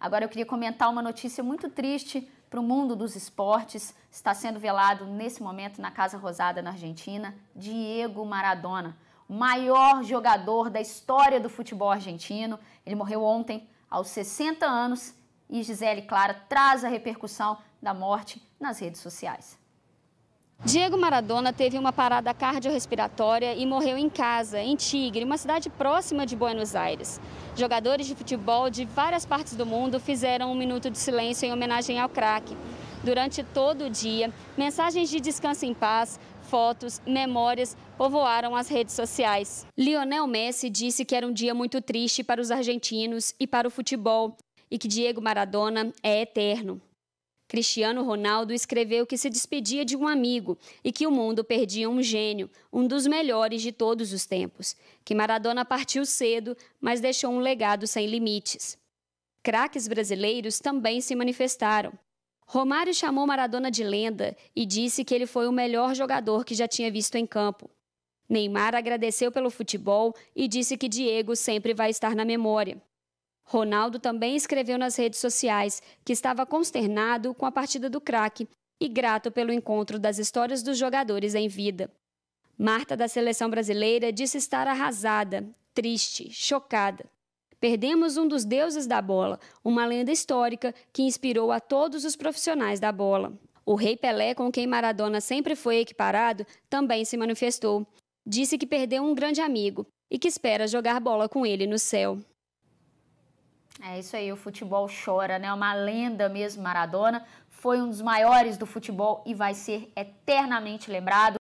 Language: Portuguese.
Agora eu queria comentar uma notícia muito triste para o mundo dos esportes. Está sendo velado nesse momento na Casa Rosada, na Argentina, Diego Maradona, o maior jogador da história do futebol argentino. Ele morreu ontem, aos 60 anos, e Gisele Clara traz a repercussão da morte nas redes sociais. Diego Maradona teve uma parada cardiorrespiratória e morreu em casa, em Tigre, uma cidade próxima de Buenos Aires. Jogadores de futebol de várias partes do mundo fizeram um minuto de silêncio em homenagem ao craque. Durante todo o dia, mensagens de descanso em paz, fotos, memórias povoaram as redes sociais. Lionel Messi disse que era um dia muito triste para os argentinos e para o futebol, e que Diego Maradona é eterno. Cristiano Ronaldo escreveu que se despedia de um amigo e que o mundo perdia um gênio, um dos melhores de todos os tempos. Que Maradona partiu cedo, mas deixou um legado sem limites. Craques brasileiros também se manifestaram. Romário chamou Maradona de lenda e disse que ele foi o melhor jogador que já tinha visto em campo. Neymar agradeceu pelo futebol e disse que Diego sempre vai estar na memória. Ronaldo também escreveu nas redes sociais que estava consternado com a partida do craque e grato pelo encontro das histórias dos jogadores em vida. Marta, da seleção brasileira, disse estar arrasada, triste, chocada. Perdemos um dos deuses da bola, uma lenda histórica que inspirou a todos os profissionais da bola. O Rei Pelé, com quem Maradona sempre foi equiparado, também se manifestou. Disse que perdeu um grande amigo e que espera jogar bola com ele no céu. É isso aí, o futebol chora, né? Uma lenda mesmo, Maradona. Foi um dos maiores do futebol e vai ser eternamente lembrado.